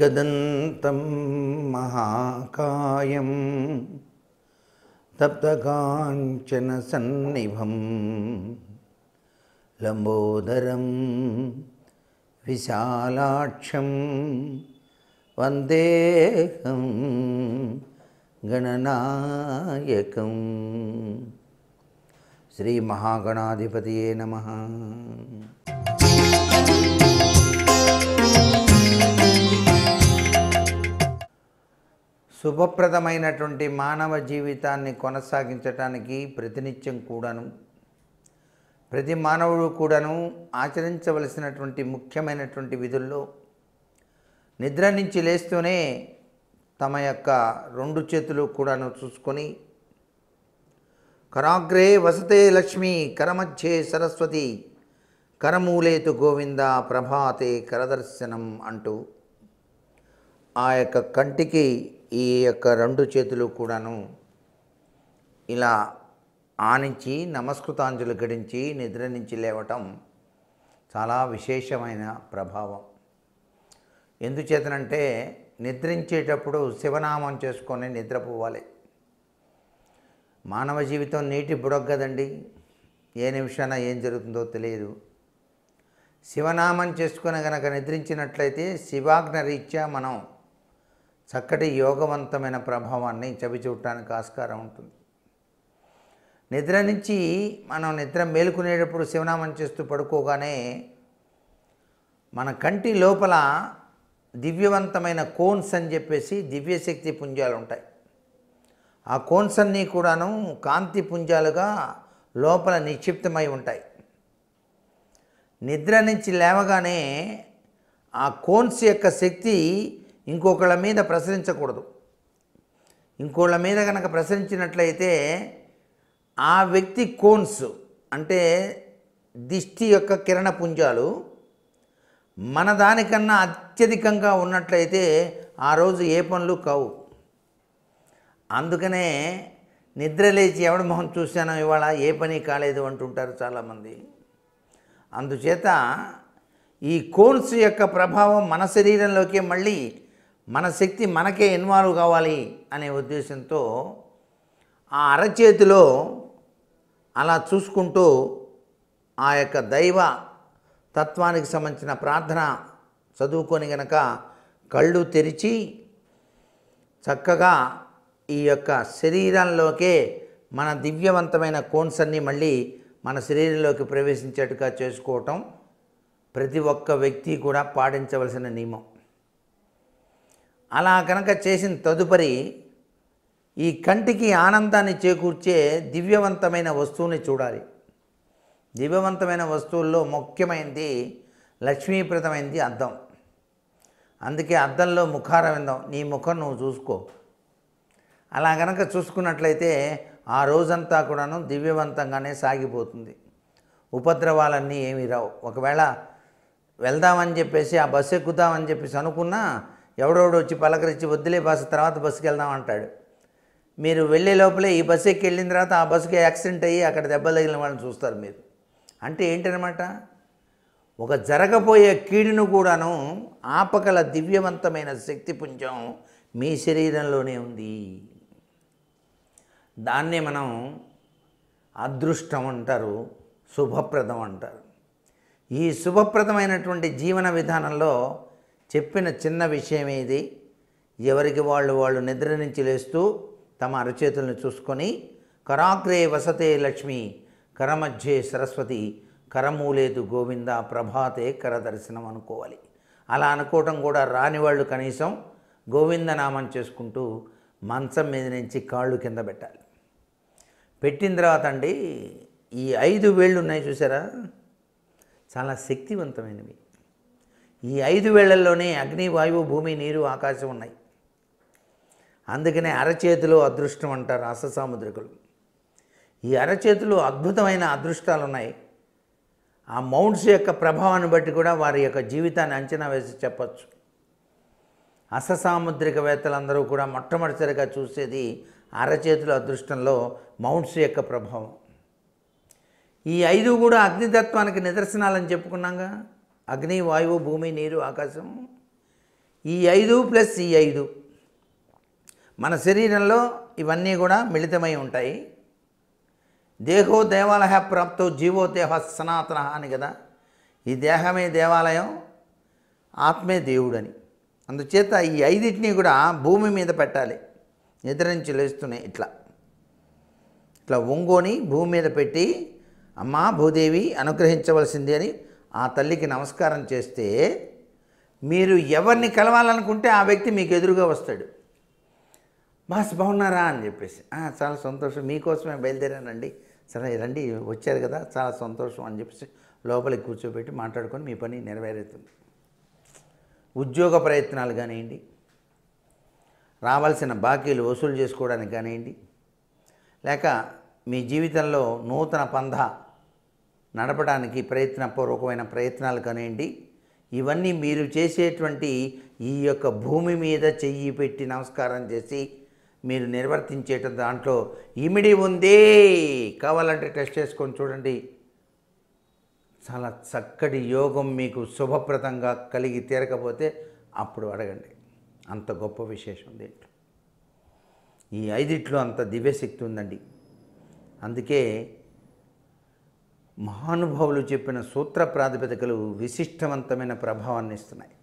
गदन्तं महाकायं तप्तकाञ्चनसन्निभं लम्बोदरं विशालाक्षं वन्देहं गणनायकं श्रीमहागणाधिपतये नमः శుభప్రదమైనటువంటి మానవ జీవితాన్ని కొనసాగించటానికి ప్రతినిత్యం కూడాను ప్రతి మానవుడు కూడాను ఆచరించవలసినటువంటి ముఖ్యమైనటువంటి విధుల్లో నిద్ర నుంచి లేస్తూనే తమ యొక్క రెండు చేతులు కూడాను చూసుకొని కరాగ్రే వసతే లక్ష్మి కరమధ్యే సరస్వతి కరమూలేతు గోవింద ప్రభాతే కరదర్శనం అంటూ ఆ యొక్క కంటికి ఈ యొక్క రెండు చేతులు కూడాను ఇలా ఆనించి నమస్కృతాంజలు గడించి నిద్ర నుంచి లేవటం చాలా విశేషమైన ప్రభావం ఎందుచేతనంటే నిద్రించేటప్పుడు శివనామం చేసుకొని నిద్రపోవాలి మానవ జీవితం నీటి బుడగ్గదండి ఏ నిమిషాన ఏం జరుగుతుందో తెలియదు శివనామం చేసుకుని కనుక నిద్రించినట్లయితే శివాగ్నరీత్యా రీత్యా మనం చక్కటి యోగవంతమైన ప్రభావాన్ని చూడటానికి ఆస్కారం ఉంటుంది నిద్ర నుంచి మనం నిద్ర మేలుకునేటప్పుడు శివనామం చేస్తూ పడుకోగానే మన కంటి లోపల దివ్యవంతమైన కోన్స్ అని చెప్పేసి దివ్యశక్తి పుంజాలు ఉంటాయి ఆ కోన్స్ అన్నీ కూడాను కాంతి పుంజాలుగా లోపల నిక్షిప్తమై ఉంటాయి నిద్ర నుంచి లేవగానే ఆ కోన్స్ యొక్క శక్తి ఇంకొకళ్ళ మీద ప్రసరించకూడదు ఇంకోళ్ళ మీద కనుక ప్రసరించినట్లయితే ఆ వ్యక్తి కోన్స్ అంటే దిష్టి యొక్క కిరణపుంజాలు మన దానికన్నా అత్యధికంగా ఉన్నట్లయితే ఆ రోజు ఏ పనులు కావు అందుకనే నిద్ర లేచి ఎవడ మొహం చూశాను ఇవాళ ఏ పని కాలేదు అంటుంటారు చాలామంది అందుచేత ఈ కోన్స్ యొక్క ప్రభావం మన శరీరంలోకే మళ్ళీ మన శక్తి మనకే ఇన్వాల్వ్ కావాలి అనే ఉద్దేశంతో ఆ అరచేతిలో అలా చూసుకుంటూ ఆ యొక్క దైవ తత్వానికి సంబంధించిన ప్రార్థన చదువుకొని గనక కళ్ళు తెరిచి చక్కగా ఈ యొక్క శరీరంలోకే మన దివ్యవంతమైన కోన్స్ అన్నీ మళ్ళీ మన శరీరంలోకి ప్రవేశించేట్టుగా చేసుకోవటం ప్రతి ఒక్క వ్యక్తి కూడా పాటించవలసిన నియమం అలా కనుక చేసిన తదుపరి ఈ కంటికి ఆనందాన్ని చేకూర్చే దివ్యవంతమైన వస్తువుని చూడాలి దివ్యవంతమైన వస్తువుల్లో ముఖ్యమైనది లక్ష్మీప్రదమైనది అద్దం అందుకే అద్దంలో విందం నీ ముఖం నువ్వు చూసుకో అలా కనుక చూసుకున్నట్లయితే ఆ రోజంతా కూడాను దివ్యవంతంగానే సాగిపోతుంది ఉపద్రవాలన్నీ ఏమీ రావు ఒకవేళ వెళ్దామని చెప్పేసి ఆ బస్సు ఎక్కుదామని చెప్పేసి అనుకున్నా ఎవడెవడో వచ్చి పలకరించి వద్దులే బస్సు తర్వాత బస్సుకి వెళ్దాం అంటాడు మీరు వెళ్ళే లోపలే ఈ బస్సు ఎక్కి వెళ్ళిన తర్వాత ఆ బస్సుకి యాక్సిడెంట్ అయ్యి అక్కడ దెబ్బలు తగిలిన వాళ్ళని చూస్తారు మీరు అంటే ఏంటనమాట ఒక జరగబోయే కీడును కూడాను ఆపకల దివ్యవంతమైన శక్తి పుంజం మీ శరీరంలోనే ఉంది దాన్నే మనం అదృష్టం అంటారు శుభప్రదం అంటారు ఈ శుభప్రదమైనటువంటి జీవన విధానంలో చెప్పిన చిన్న విషయం ఏది ఎవరికి వాళ్ళు వాళ్ళు నిద్ర నుంచి లేస్తూ తమ అరచేతులను చూసుకొని కరాగ్రే వసతే లక్ష్మి కరమధ్యే సరస్వతి కరమూలేదు గోవింద ప్రభాతే కరదర్శనం అనుకోవాలి అలా అనుకోవటం కూడా రాని వాళ్ళు కనీసం గోవిందనామం చేసుకుంటూ మంచం మీద నుంచి కాళ్ళు కింద పెట్టాలి పెట్టిన తర్వాత అండి ఈ ఐదు వేళ్ళు ఉన్నాయి చూసారా చాలా శక్తివంతమైనవి ఈ ఐదు వేళల్లోనే అగ్ని వాయువు భూమి నీరు ఆకాశం ఉన్నాయి అందుకనే అరచేతులు అదృష్టం అంటారు అససాముద్రికులు ఈ అరచేతులు అద్భుతమైన అదృష్టాలు ఉన్నాయి ఆ మౌంట్స్ యొక్క ప్రభావాన్ని బట్టి కూడా వారి యొక్క జీవితాన్ని అంచనా వేసి చెప్పచ్చు అససాముద్రికవేత్తలందరూ కూడా మొట్టమొదటిసారిగా చూసేది అరచేతుల అదృష్టంలో మౌంట్స్ యొక్క ప్రభావం ఈ ఐదు కూడా అగ్నితత్వానికి నిదర్శనాలని చెప్పుకున్నాగా అగ్ని వాయువు భూమి నీరు ఆకాశం ఈ ఐదు ప్లస్ ఈ ఐదు మన శరీరంలో ఇవన్నీ కూడా మిళితమై ఉంటాయి దేహో దేవాలయ ప్రాప్తో జీవో దేహ సనాతన అని కదా ఈ దేహమే దేవాలయం ఆత్మే దేవుడని అందుచేత ఈ ఐదింటినీ కూడా భూమి మీద పెట్టాలి నిద్ర నుంచి లేస్తున్నాయి ఇట్లా ఇట్లా ఒంగోని భూమి మీద పెట్టి అమ్మా భూదేవి అనుగ్రహించవలసింది అని ఆ తల్లికి నమస్కారం చేస్తే మీరు ఎవరిని కలవాలనుకుంటే ఆ వ్యక్తి మీకు ఎదురుగా వస్తాడు బాస్ బాగున్నారా అని చెప్పేసి చాలా సంతోషం మీకోసమే బయలుదేరానండి సరే రండి వచ్చారు కదా చాలా సంతోషం అని చెప్పేసి లోపలికి కూర్చోబెట్టి మాట్లాడుకొని మీ పని నెరవేరుతుంది ఉద్యోగ ప్రయత్నాలు కానివ్వండి రావాల్సిన బాకీలు వసూలు చేసుకోవడానికి కానివ్వండి లేక మీ జీవితంలో నూతన పంధ నడపడానికి ప్రయత్నపూర్వకమైన ప్రయత్నాలు కనివ్వండి ఇవన్నీ మీరు చేసేటువంటి ఈ యొక్క భూమి మీద చెయ్యి పెట్టి నమస్కారం చేసి మీరు నిర్వర్తించేట దాంట్లో ఇమిడి ఉంది కావాలంటే టెస్ట్ చేసుకొని చూడండి చాలా చక్కటి యోగం మీకు శుభప్రదంగా కలిగి తీరకపోతే అప్పుడు అడగండి అంత గొప్ప విశేషం దీంట్లో ఈ ఐదిట్లో అంత దివ్యశక్తి ఉందండి అందుకే మహానుభావులు చెప్పిన సూత్ర ప్రాతిపదికలు విశిష్టవంతమైన ప్రభావాన్ని ఇస్తున్నాయి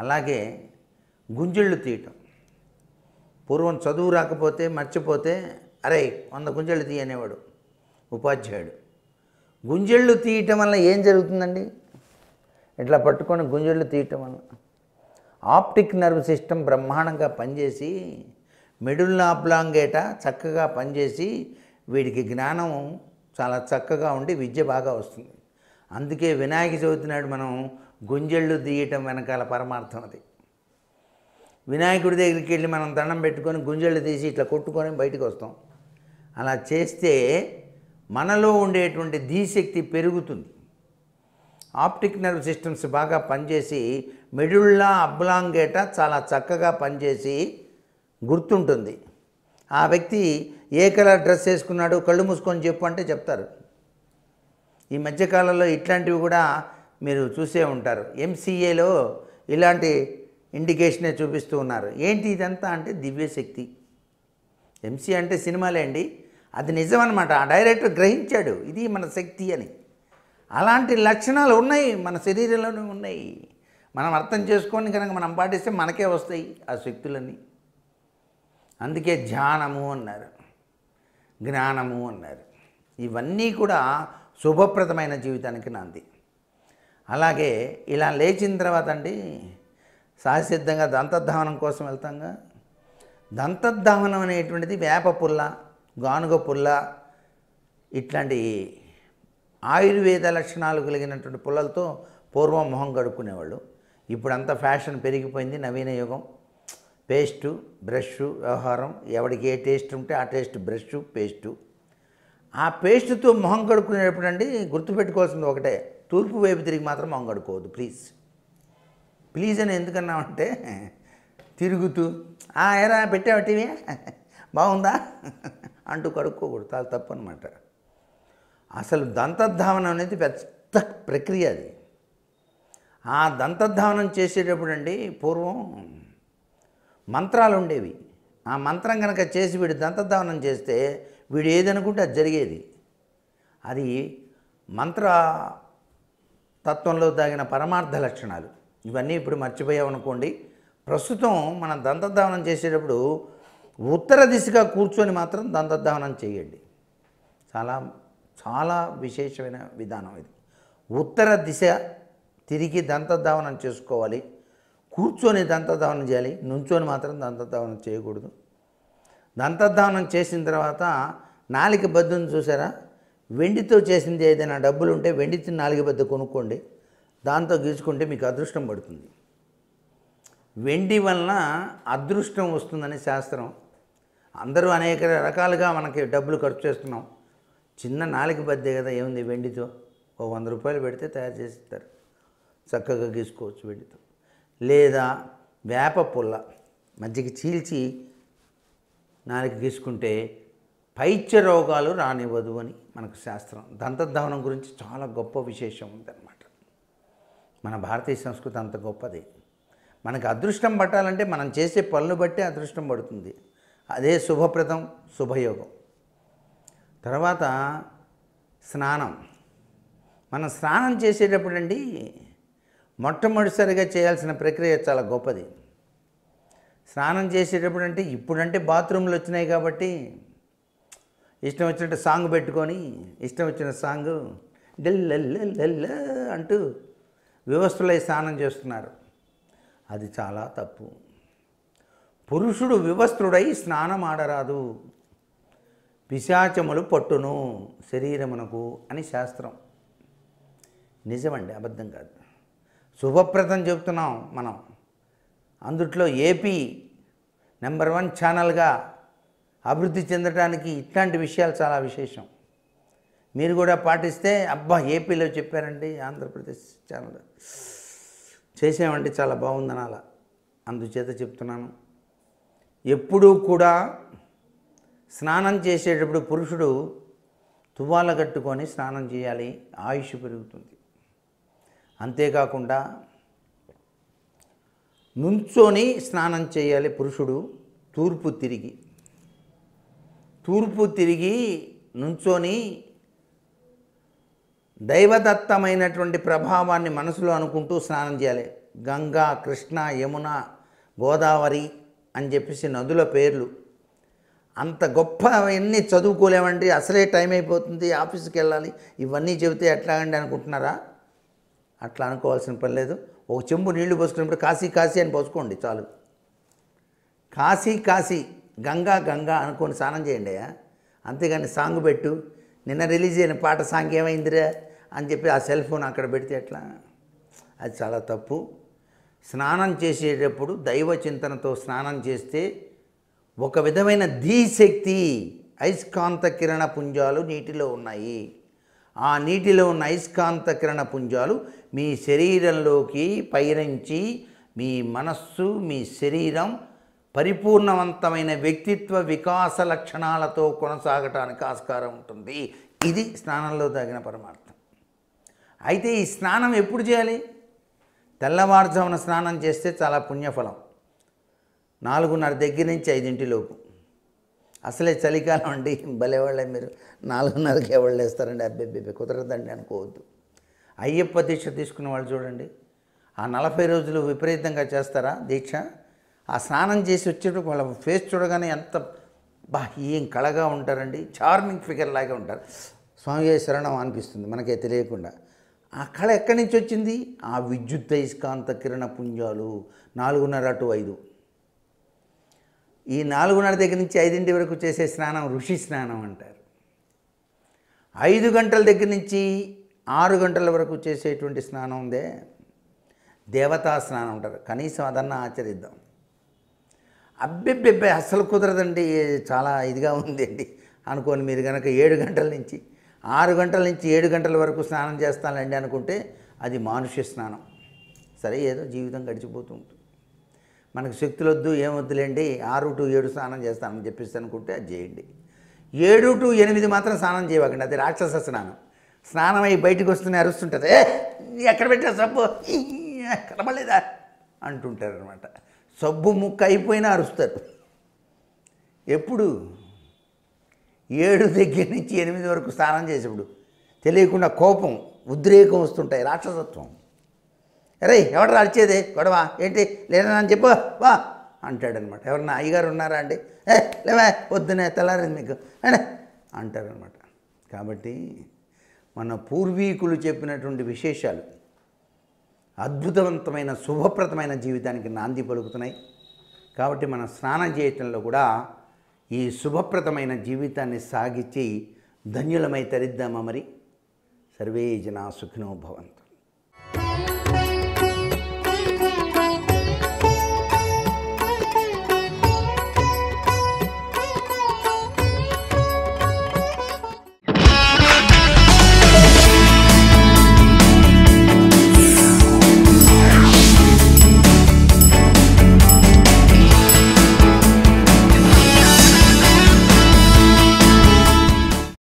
అలాగే గుంజళ్ళు తీయటం పూర్వం చదువు రాకపోతే మర్చిపోతే అరే వంద గుంజళ్ళు తీయనేవాడు ఉపాధ్యాయుడు గుంజళ్ళు తీయటం వల్ల ఏం జరుగుతుందండి ఇట్లా పట్టుకొని గుంజళ్ళు తీయటం వల్ల ఆప్టిక్ నర్వ్ సిస్టమ్ బ్రహ్మాండంగా పనిచేసి మిడిల్ ఆబ్లాంగేట చక్కగా పనిచేసి వీడికి జ్ఞానం చాలా చక్కగా ఉండి విద్య బాగా వస్తుంది అందుకే వినాయక చవితి నాడు మనం గుంజళ్ళు తీయటం వెనకాల పరమార్థం అది వినాయకుడి దగ్గరికి వెళ్ళి మనం దండం పెట్టుకొని గుంజళ్ళు తీసి ఇట్లా కొట్టుకొని బయటకు వస్తాం అలా చేస్తే మనలో ఉండేటువంటి ధీశక్తి పెరుగుతుంది ఆప్టిక్ నర్వ్ సిస్టమ్స్ బాగా పనిచేసి మెడుళ్ళా అబ్లాంగేట చాలా చక్కగా పనిచేసి గుర్తుంటుంది ఆ వ్యక్తి ఏ కలర్ డ్రెస్ వేసుకున్నాడు కళ్ళు మూసుకొని చెప్పు అంటే చెప్తారు ఈ మధ్యకాలంలో ఇట్లాంటివి కూడా మీరు చూసే ఉంటారు ఎంసీఏలో ఇలాంటి ఇండికేషనే చూపిస్తూ ఉన్నారు ఏంటి ఇదంతా అంటే దివ్యశక్తి ఎంసీ అంటే సినిమాలే అండి అది నిజమన్నమాట ఆ డైరెక్టర్ గ్రహించాడు ఇది మన శక్తి అని అలాంటి లక్షణాలు ఉన్నాయి మన శరీరంలోనే ఉన్నాయి మనం అర్థం చేసుకొని కనుక మనం పాటిస్తే మనకే వస్తాయి ఆ శక్తులన్నీ అందుకే ధ్యానము అన్నారు జ్ఞానము అన్నారు ఇవన్నీ కూడా శుభప్రదమైన జీవితానికి నాంది అలాగే ఇలా లేచిన తర్వాత అండి సహసిద్ధంగా దంతధావనం కోసం వెళ్తాంగా దంతధావనం అనేటువంటిది వేప పుల్ల గానుగ పుల్ల ఇట్లాంటి ఆయుర్వేద లక్షణాలు కలిగినటువంటి పుల్లలతో పూర్వం మొహం కడుక్కునేవాళ్ళు ఇప్పుడంతా ఫ్యాషన్ పెరిగిపోయింది నవీన యుగం పేస్టు బ్రష్ వ్యవహారం ఎవడికి ఏ టేస్ట్ ఉంటే ఆ టేస్ట్ బ్రష్ పేస్టు ఆ పేస్టుతో మొహం కడుక్కునేటప్పుడు అండి గుర్తుపెట్టుకోవాల్సింది ఒకటే తూర్పు వైపు తిరిగి మాత్రం మొహం కడుక్కోవద్దు ప్లీజ్ ప్లీజ్ అని ఎందుకన్నామంటే తిరుగుతూ ఆ ఎరా పెట్టావు టీవీ బాగుందా అంటూ కడుక్కోకూడదు చాలా తప్పు అనమాట అసలు దంతధావనం అనేది పెద్ద ప్రక్రియ అది ఆ దంతధావనం చేసేటప్పుడు అండి పూర్వం మంత్రాలు ఉండేవి ఆ మంత్రం కనుక చేసి వీడు దంతధావనం చేస్తే వీడు ఏదనుకుంటే అది జరిగేది అది మంత్ర తత్వంలో తాగిన పరమార్థ లక్షణాలు ఇవన్నీ ఇప్పుడు మర్చిపోయామనుకోండి ప్రస్తుతం మనం దంతధావనం చేసేటప్పుడు ఉత్తర దిశగా కూర్చొని మాత్రం దంతధావనం చేయండి చాలా చాలా విశేషమైన విధానం ఇది ఉత్తర దిశ తిరిగి దంతధావనం చేసుకోవాలి కూర్చొని దంతధావనం చేయాలి నుంచొని మాత్రం దంతధావనం చేయకూడదు దంతధావనం చేసిన తర్వాత నాలుక బద్దును చూసారా వెండితో చేసింది ఏదైనా డబ్బులు ఉంటే వెండితో నాలుగు బద్ద కొనుక్కోండి దాంతో గీచుకుంటే మీకు అదృష్టం పడుతుంది వెండి వలన అదృష్టం వస్తుందని శాస్త్రం అందరూ అనేక రకాలుగా మనకి డబ్బులు ఖర్చు చేస్తున్నాం చిన్న నాలుగు బద్దే కదా ఏముంది వెండితో ఓ వంద రూపాయలు పెడితే తయారు చేసిస్తారు చక్కగా గీసుకోవచ్చు వెండితో లేదా వేప పుల్ల మజ్జికి చీల్చి నాలుగు గీసుకుంటే పైత్య రోగాలు రానివ్వదు అని మనకు శాస్త్రం దంతధావనం గురించి చాలా గొప్ప విశేషం ఉందన్నమాట మన భారతీయ సంస్కృతి అంత గొప్పది మనకు అదృష్టం పట్టాలంటే మనం చేసే పనులు బట్టే అదృష్టం పడుతుంది అదే శుభప్రదం శుభయోగం తర్వాత స్నానం మనం స్నానం చేసేటప్పుడు అండి మొట్టమొదటిసారిగా చేయాల్సిన ప్రక్రియ చాలా గొప్పది స్నానం చేసేటప్పుడు అంటే ఇప్పుడంటే బాత్రూంలు వచ్చినాయి కాబట్టి ఇష్టం వచ్చినట్టు సాంగ్ పెట్టుకొని ఇష్టం వచ్చిన సాంగ్ డెల్లెల్లెల్ల అంటూ వివస్థలై స్నానం చేస్తున్నారు అది చాలా తప్పు పురుషుడు వివస్త్రుడై స్నానం ఆడరాదు పిశాచములు పట్టును శరీరమునకు అని శాస్త్రం నిజమండి అబద్ధం కాదు శుభప్రదం చెబుతున్నాం మనం అందుట్లో ఏపీ నెంబర్ వన్ ఛానల్గా అభివృద్ధి చెందడానికి ఇట్లాంటి విషయాలు చాలా విశేషం మీరు కూడా పాటిస్తే అబ్బా ఏపీలో చెప్పారండి ఆంధ్రప్రదేశ్ ఛానల్ చేసామండి చాలా బాగుందని అలా అందుచేత చెప్తున్నాను ఎప్పుడూ కూడా స్నానం చేసేటప్పుడు పురుషుడు తువ్వాల కట్టుకొని స్నానం చేయాలి ఆయుష్ పెరుగుతుంది అంతేకాకుండా నుంచొని స్నానం చేయాలి పురుషుడు తూర్పు తిరిగి తూర్పు తిరిగి నుంచొని దైవదత్తమైనటువంటి ప్రభావాన్ని మనసులో అనుకుంటూ స్నానం చేయాలి గంగా కృష్ణ యమున గోదావరి అని చెప్పేసి నదుల పేర్లు అంత గొప్ప అవన్నీ చదువుకోలేమండి అసలే టైం అయిపోతుంది ఆఫీస్కి వెళ్ళాలి ఇవన్నీ చెబితే ఎట్లాగండి అనుకుంటున్నారా అట్లా అనుకోవాల్సిన పని లేదు ఒక చెంబు నీళ్లు పోసుకున్నప్పుడు కాశీ కాశీ అని పోసుకోండి చాలు కాశీ కాశీ గంగా గంగా అనుకొని స్నానం చేయండి అంతేగాని సాంగ్ పెట్టు నిన్న రిలీజ్ అయిన పాట సాంగ్ ఏమైందిరా అని చెప్పి ఆ సెల్ ఫోన్ అక్కడ పెడితే ఎట్లా అది చాలా తప్పు స్నానం చేసేటప్పుడు దైవ చింతనతో స్నానం చేస్తే ఒక విధమైన ధీశక్తి అయస్కాంత కిరణ పుంజాలు నీటిలో ఉన్నాయి ఆ నీటిలో ఉన్న అయస్కాంత కిరణ పుంజాలు మీ శరీరంలోకి పయనించి మీ మనస్సు మీ శరీరం పరిపూర్ణవంతమైన వ్యక్తిత్వ వికాస లక్షణాలతో కొనసాగటానికి ఆస్కారం ఉంటుంది ఇది స్నానంలో తగిన పరమార్థం అయితే ఈ స్నానం ఎప్పుడు చేయాలి తెల్లవారుజామున స్నానం చేస్తే చాలా పుణ్యఫలం నాలుగున్నర దగ్గర నుంచి ఐదింటిలోపు అసలే చలికాలం అండి భలేవాళ్ళే మీరు నాలుగున్నరకే వాళ్ళు వేస్తారండి అబ్బాయి కుదరదండి అనుకోవద్దు అయ్యప్ప దీక్ష తీసుకున్న వాళ్ళు చూడండి ఆ నలభై రోజులు విపరీతంగా చేస్తారా దీక్ష ఆ స్నానం చేసి వచ్చేటప్పుడు వాళ్ళ ఫేస్ చూడగానే ఎంత బా ఏం కళగా ఉంటారండి చార్మింగ్ ఫిగర్ లాగే ఉంటారు స్వామి శరణం అనిపిస్తుంది మనకే తెలియకుండా ఆ కళ ఎక్కడి నుంచి వచ్చింది ఆ విద్యుత్ అయస్కాంత కిరణ పుంజాలు నాలుగున్నర అటు ఐదు ఈ నాలుగున్నర దగ్గర నుంచి ఐదింటి వరకు చేసే స్నానం ఋషి స్నానం అంటారు ఐదు గంటల దగ్గర నుంచి ఆరు గంటల వరకు చేసేటువంటి స్నానం ఉందే దేవతా స్నానం అంటారు కనీసం అదన్నా ఆచరిద్దాం అబ్బెబ్బెబ్బే అస్సలు కుదరదండి చాలా ఇదిగా ఉందండి అనుకోని మీరు కనుక ఏడు గంటల నుంచి ఆరు గంటల నుంచి ఏడు గంటల వరకు స్నానం చేస్తానండి అనుకుంటే అది మానుష్య స్నానం సరే ఏదో జీవితం గడిచిపోతూ ఉంటుంది మనకు శక్తులు వద్దు ఏమొద్దులేండి ఆరు టు ఏడు స్నానం చేస్తానని చెప్పేసి అనుకుంటే అది చేయండి ఏడు టు ఎనిమిది మాత్రం స్నానం చేయవకండి అది రాక్షస స్నానం స్నానం అయ్యి బయటకు వస్తుంది అరుస్తుంటుంది ఎక్కడ పెట్టా సబ్బు కనబడలేదా అంటుంటారు అనమాట సబ్బు ముక్క అయిపోయినా అరుస్తారు ఎప్పుడు ఏడు దగ్గర నుంచి ఎనిమిది వరకు స్నానం చేసేప్పుడు తెలియకుండా కోపం ఉద్రేకం వస్తుంటాయి రాక్షసత్వం అరే ఎవడరా అరిచేది గొడవ ఏంటి అని చెప్పు వా అంటాడనమాట ఎవరన్నా అయ్యగారు ఉన్నారా అండి ఏ లేవా వద్దునే తెల్లారింది మీకు అండి అంటారనమాట కాబట్టి మన పూర్వీకులు చెప్పినటువంటి విశేషాలు అద్భుతవంతమైన శుభప్రదమైన జీవితానికి నాంది పలుకుతున్నాయి కాబట్టి మన స్నాన చేయటంలో కూడా ఈ శుభప్రదమైన జీవితాన్ని సాగించి ధన్యులమై తరిద్దామా మరి సర్వే జనా సుఖినో భవంతు